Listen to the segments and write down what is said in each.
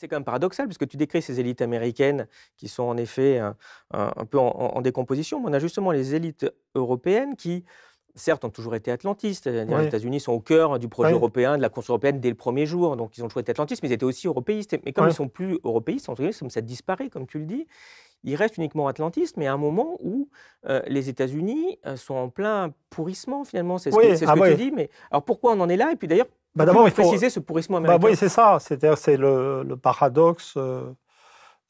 C'est quand même paradoxal, puisque tu décris ces élites américaines qui sont en effet un, peu en, décomposition, on a justement les élites européennes qui, certes, ont toujours été atlantistes. Les États-Unis sont au cœur du projet européen, de la construction européenne dès le premier jour. Donc, ils ont toujours été atlantistes, mais ils étaient aussi européistes. Mais comme ils ils sont plus européistes, entre guillemets, ça disparaît, comme tu le dis, ils restent uniquement atlantistes, mais à un moment où euh, les États-Unis euh, sont en plein pourrissement, finalement. C'est ce que, ce ah que tu dis. Mais alors, pourquoi on en est là Et puis, d'ailleurs, bah, D'abord, il faut préciser ce pourrissement américain. Bah, oui, c'est ça. C'est-à-dire, c'est le, paradoxe, euh,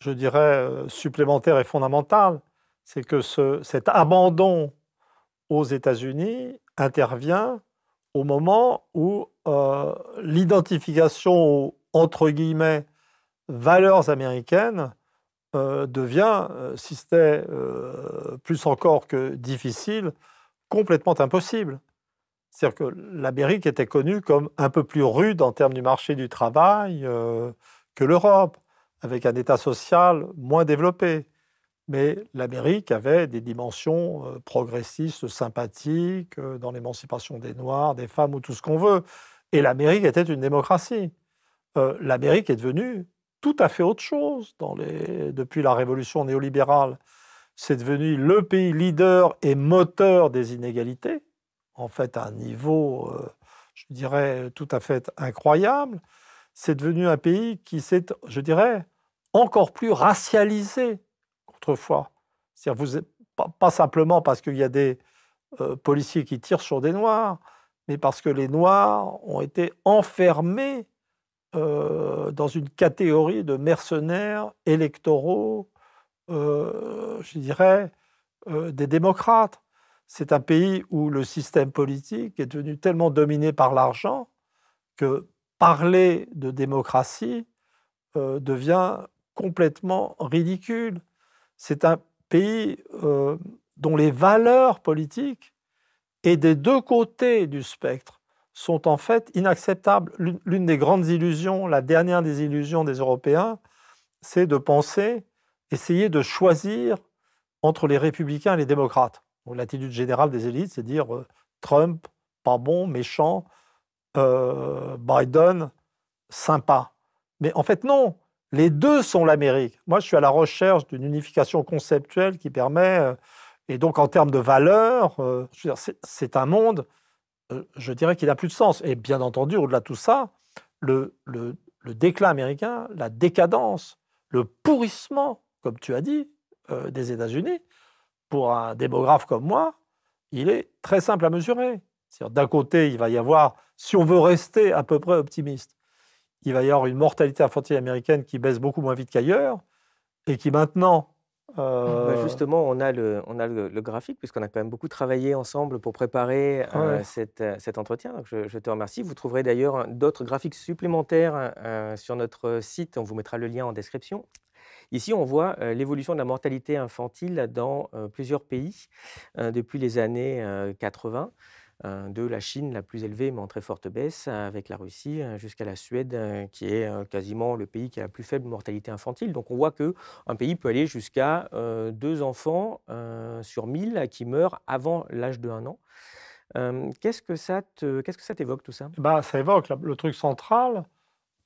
je dirais, euh, supplémentaire et fondamental. C'est que cet abandon aux États-Unis intervient au moment où euh, l'identification entre guillemets valeurs américaines devient, si c'était plus encore que difficile, complètement impossible. C'est-à-dire que l'Amérique était connue comme un peu plus rude en termes du marché du travail euh, que l'Europe, avec un État social moins développé. Mais l'Amérique avait des dimensions euh, progressistes, sympathiques, euh, dans l'émancipation des Noirs, des femmes ou tout ce qu'on veut. Et l'Amérique était une démocratie. L'Amérique est devenue tout à fait autre chose depuis la révolution néolibérale. C'est devenu le pays leader et moteur des inégalités en fait à un niveau, euh, je dirais, tout à fait incroyable. C'est devenu un pays qui s'est, je dirais, encore plus racialisé qu'autrefois. C'est-à-dire, pas, simplement parce qu'il y a des euh, policiers qui tirent sur des Noirs, mais parce que les Noirs ont été enfermés euh, dans une catégorie de mercenaires électoraux, je dirais, des démocrates c'est un pays où le système politique est devenu tellement dominé par l'argent que parler de démocratie euh, devient complètement ridicule. C'est un pays euh, dont les valeurs politiques et des deux côtés du spectre sont en fait inacceptables. L'une des grandes illusions, la dernière des illusions des Européens, c'est de penser, essayer de choisir entre les républicains et les démocrates. L'attitude générale des élites, c'est dire euh, Trump, pas bon, méchant, euh, Biden, sympa. Mais en fait, non. Les deux sont l'Amérique. Moi, je suis à la recherche d'une unification conceptuelle qui permet, euh, et donc en termes de valeurs, c'est un monde, je dirais, qui n'a plus de sens. Et bien entendu, au-delà de tout ça, le, déclin américain, la décadence, le pourrissement, comme tu as dit, des États-Unis, pour un démographe comme moi, il est très simple à mesurer. D'un côté, il va y avoir, si on veut rester à peu près optimiste, il va y avoir une mortalité infantile américaine qui baisse beaucoup moins vite qu'ailleurs et qui maintenant. Euh, bah, justement, on a le, on a le, graphique, puisqu'on a quand même beaucoup travaillé ensemble pour préparer euh, euh, cet entretien. je, te remercie. Vous trouverez d'ailleurs hein, d'autres graphiques supplémentaires sur notre site. On vous mettra le lien en description. Ici, on voit euh, l'évolution de la mortalité infantile dans euh, plusieurs pays euh, depuis les années 80 de la Chine la plus élevée, mais en très forte baisse, avec la Russie, jusqu'à la Suède, qui est quasiment le pays qui a la plus faible mortalité infantile. Donc on voit qu'un pays peut aller jusqu'à deux enfants sur mille qui meurent avant l'âge de un an. qu'est-ce que ça te, qu'est-ce que ça t'évoque tout ça eh ben, Ça évoque le truc central,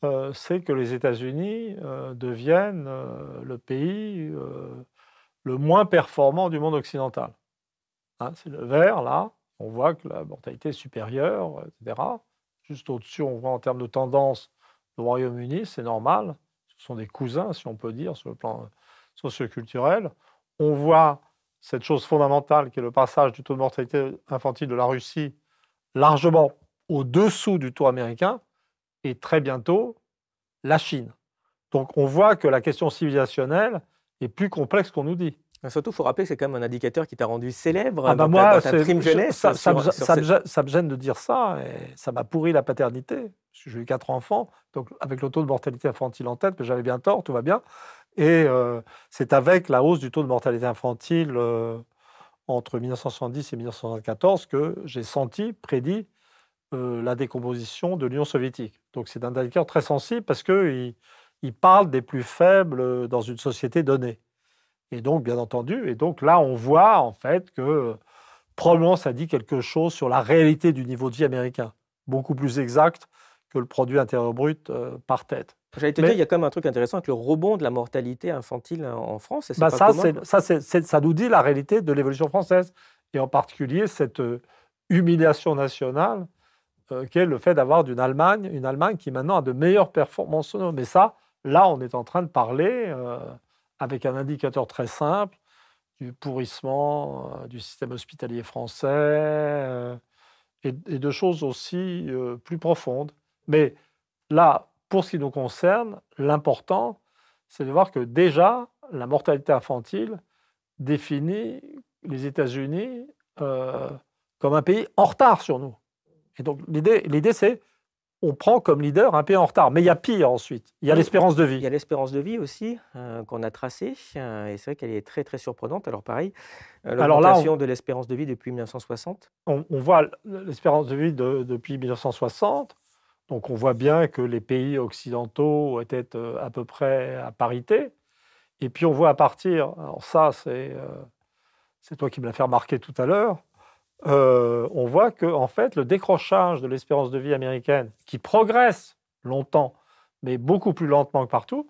euh, c'est que les États-Unis euh, deviennent euh, le pays le moins performant du monde occidental. Hein, c'est le vert, là, on voit que la mortalité est supérieure, etc. Juste au-dessus, on voit en termes de tendance le Royaume-Uni, c'est normal. Ce sont des cousins, si on peut dire, sur le plan socioculturel. On voit cette chose fondamentale qui est le passage du taux de mortalité infantile de la Russie largement au-dessous du taux américain et très bientôt la Chine. Donc on voit que la question civilisationnelle est plus complexe qu'on nous dit. Surtout, il faut rappeler que c'est quand même un indicateur qui t'a rendu célèbre moi, Ça, me gêne de dire ça, et ça m'a pourri la paternité. J'ai eu quatre enfants, donc avec le taux de mortalité infantile en tête, j'avais bien tort, tout va bien. Et euh, c'est avec la hausse du taux de mortalité infantile euh, entre 1970 et 1974 que j'ai senti, prédit euh, la décomposition de l'Union soviétique. Donc c'est un indicateur très sensible parce qu'il il parle des plus faibles euh, dans une société donnée. Et donc, bien entendu, et donc là, on voit en fait que euh, probablement ça dit quelque chose sur la réalité du niveau de vie américain, beaucoup plus exact que le produit intérieur brut par tête. J'allais te dire, il y a quand même un truc intéressant avec le rebond de la mortalité infantile en France. Bah, ça, ça nous dit la réalité de l'évolution française, et en particulier cette humiliation nationale euh, qu'est le fait d'avoir une Allemagne, une Allemagne qui maintenant a de meilleures performances Mais ça, là, on est en train de parler euh, avec un indicateur très simple du pourrissement euh, du système hospitalier français et, et, de choses aussi plus profondes. Mais là, pour ce qui nous concerne, l'important, c'est de voir que déjà, la mortalité infantile définit les États-Unis comme un pays en retard sur nous. Et donc l'idée, c'est on prend comme leader un pays en retard. Mais il y a pire ensuite. Il y a l'espérance de vie. Il y a l'espérance de vie aussi euh, qu'on a tracée. Euh, et c'est vrai qu'elle est très très surprenante. Alors pareil, euh, l'augmentation de l'espérance de vie depuis 1960. On, voit l'espérance de vie depuis 1960. Donc on voit bien que les pays occidentaux étaient euh, à peu près à parité. Et puis on voit à partir, alors ça c'est toi qui me l'as fait remarquer tout à l'heure, euh, on voit que en fait, le décrochage de l'espérance de vie américaine, qui progresse longtemps, mais beaucoup plus lentement que partout,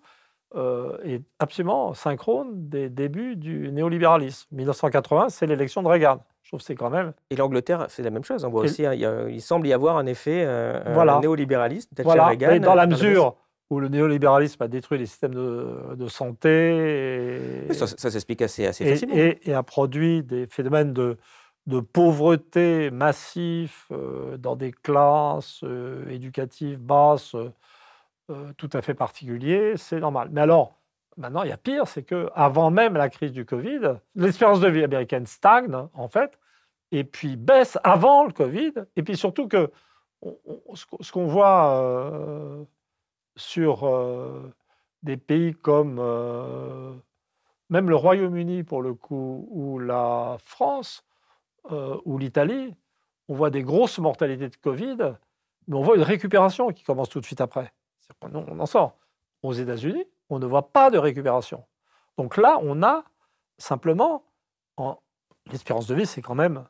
euh, est absolument synchrone des débuts du néolibéralisme. 1980, c'est l'élection de Reagan. Je trouve c'est quand même. Et l'Angleterre, c'est la même chose. On voit aussi, hein, il, semble y avoir un effet euh, voilà. néolibéraliste, peut-être voilà. Reagan. Mais dans la mesure où le néolibéralisme a détruit les systèmes de, santé. ça, s'explique assez, assez facilement. et, a produit des phénomènes de, de pauvreté massif euh, dans des classes euh, éducatives basses euh, tout à fait particulier, c'est normal. Mais alors, maintenant, il y a pire, c'est que avant même la crise du Covid, l'espérance de vie américaine stagne en fait, et puis baisse avant le Covid, et puis surtout que ce qu'on voit sur des pays comme même le Royaume-Uni pour le coup ou la France, euh, ou l'Italie, on voit des grosses mortalités de Covid, mais on voit une récupération qui commence tout de suite après. On, on en sort. Aux États-Unis, on ne voit pas de récupération. Donc là, on a simplement, en... l'espérance de vie, c'est quand même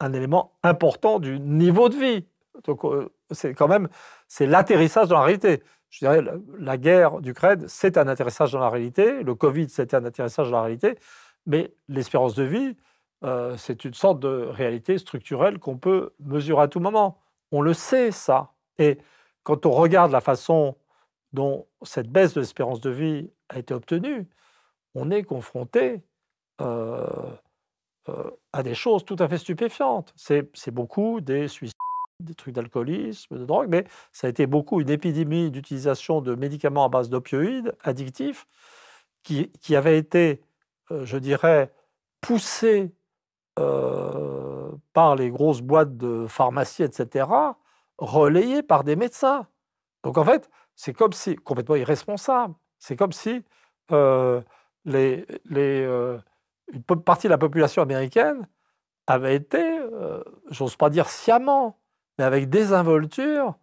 un élément important du niveau de vie. Donc euh, c'est quand même, c'est l'atterrissage dans la réalité. Je dirais, la, la guerre d'Ukraine, c'est un atterrissage dans la réalité. Le Covid, c'était un atterrissage dans la réalité. Mais l'espérance de vie, euh, c'est une sorte de réalité structurelle qu'on peut mesurer à tout moment. On le sait, ça. Et quand on regarde la façon dont cette baisse de l'espérance de vie a été obtenue, on est confronté euh, euh, à des choses tout à fait stupéfiantes. C'est beaucoup des suicides, des trucs d'alcoolisme, de drogue, mais ça a été beaucoup une épidémie d'utilisation de médicaments à base d'opioïdes addictifs qui, avait été, je dirais, poussée euh, par les grosses boîtes de pharmacie, etc., relayées par des médecins. Donc en fait, c'est comme si, complètement irresponsable, c'est comme si euh, euh, une partie de la population américaine avait été, j'ose pas dire sciemment, mais avec désinvolture,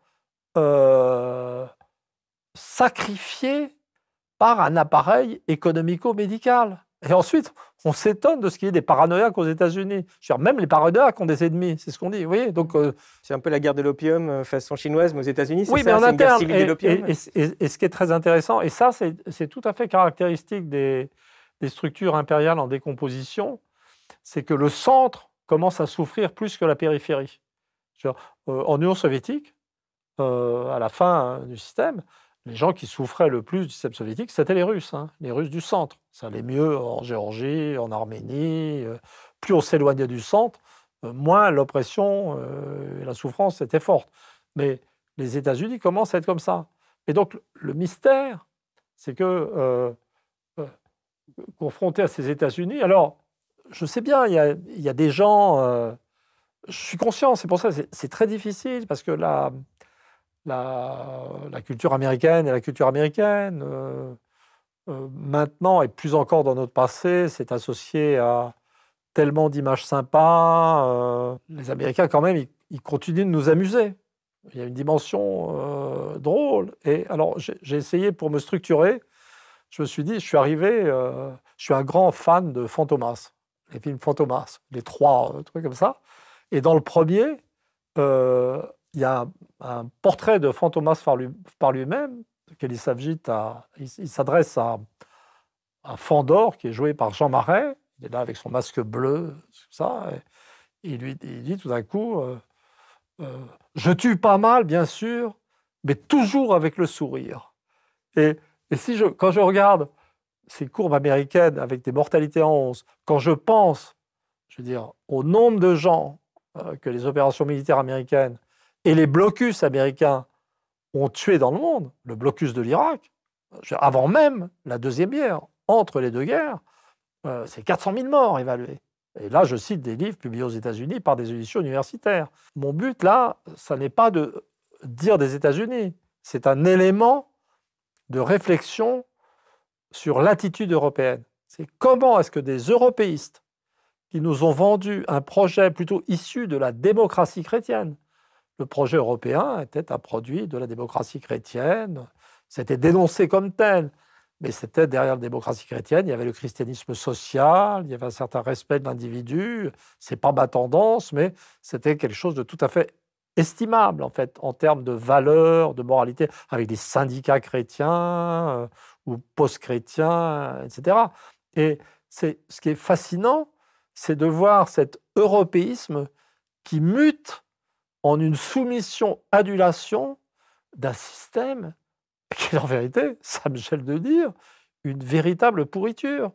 sacrifiée par un appareil économico-médical. Et ensuite, on s'étonne de ce qu'il y ait des paranoïaques aux États-Unis. même les paranoïaques ont des ennemis, c'est ce qu'on dit. Oui, donc euh, c'est un peu la guerre de l'opium euh, façon chinoise, mais aux États-Unis, c'est oui, mais en interne, guerre et, de l'opium. Et, ce qui est très intéressant, et ça, c'est tout à fait caractéristique des, structures impériales en décomposition, c'est que le centre commence à souffrir plus que la périphérie. Euh, en Union soviétique, à la fin hein, du système, les gens qui souffraient le plus du système soviétique, c'était les Russes, hein, les Russes du centre. Ça allait mieux en Géorgie, en Arménie. Euh, plus on s'éloignait du centre, euh, moins l'oppression euh, et la souffrance étaient fortes. Mais les États-Unis commencent à être comme ça. Et donc le mystère, c'est que euh, confronté à ces États-Unis, alors je sais bien, il y a, des gens, je suis conscient, c'est pour ça c'est très difficile, parce que la, la, la, culture américaine et la culture américaine. Euh, euh, maintenant, et plus encore dans notre passé, c'est associé à tellement d'images sympas. Euh, les Américains, quand même, ils, ils, continuent de nous amuser. Il y a une dimension drôle. Et alors, j'ai essayé pour me structurer. Je me suis dit, je suis arrivé, je suis un grand fan de Fantomas, les films Fantomas, les trois trucs comme ça. Et dans le premier, il y a un portrait de Fantomas par lui-même. il, s'adresse à, à Fandor, qui est joué par Jean Marais. Il est là avec son masque bleu, tout ça. Et il lui dit tout d'un coup euh, euh, Je tue pas mal, bien sûr, mais toujours avec le sourire. Et, si quand je regarde ces courbes américaines avec des mortalités en 11, quand je pense, je veux dire, au nombre de gens euh, que les opérations militaires américaines et les blocus américains ont tué dans le monde, le blocus de l'Irak, avant même la deuxième guerre, entre les deux guerres, euh, c'est 400 000 morts évalués. Et là, je cite des livres publiés aux États-Unis par des éditions universitaires. Mon but, là, ça n'est pas de dire des États-Unis, c'est un élément de réflexion sur l'attitude européenne. C'est comment est-ce que des européistes qui nous ont vendu un projet plutôt issu de la démocratie chrétienne, le projet européen était un produit de la démocratie chrétienne. C'était dénoncé comme tel. Mais c'était derrière la démocratie chrétienne, il y avait le christianisme social, il y avait un certain respect de l'individu. C'est pas ma tendance, mais c'était quelque chose de tout à fait estimable en fait en termes de valeur, de moralité, avec des syndicats chrétiens euh, ou post-chrétiens, euh, etc. Et c'est ce qui est fascinant, c'est de voir cet européisme qui mute en une soumission-adulation d'un système qui est en vérité, ça me gêne de dire, une véritable pourriture.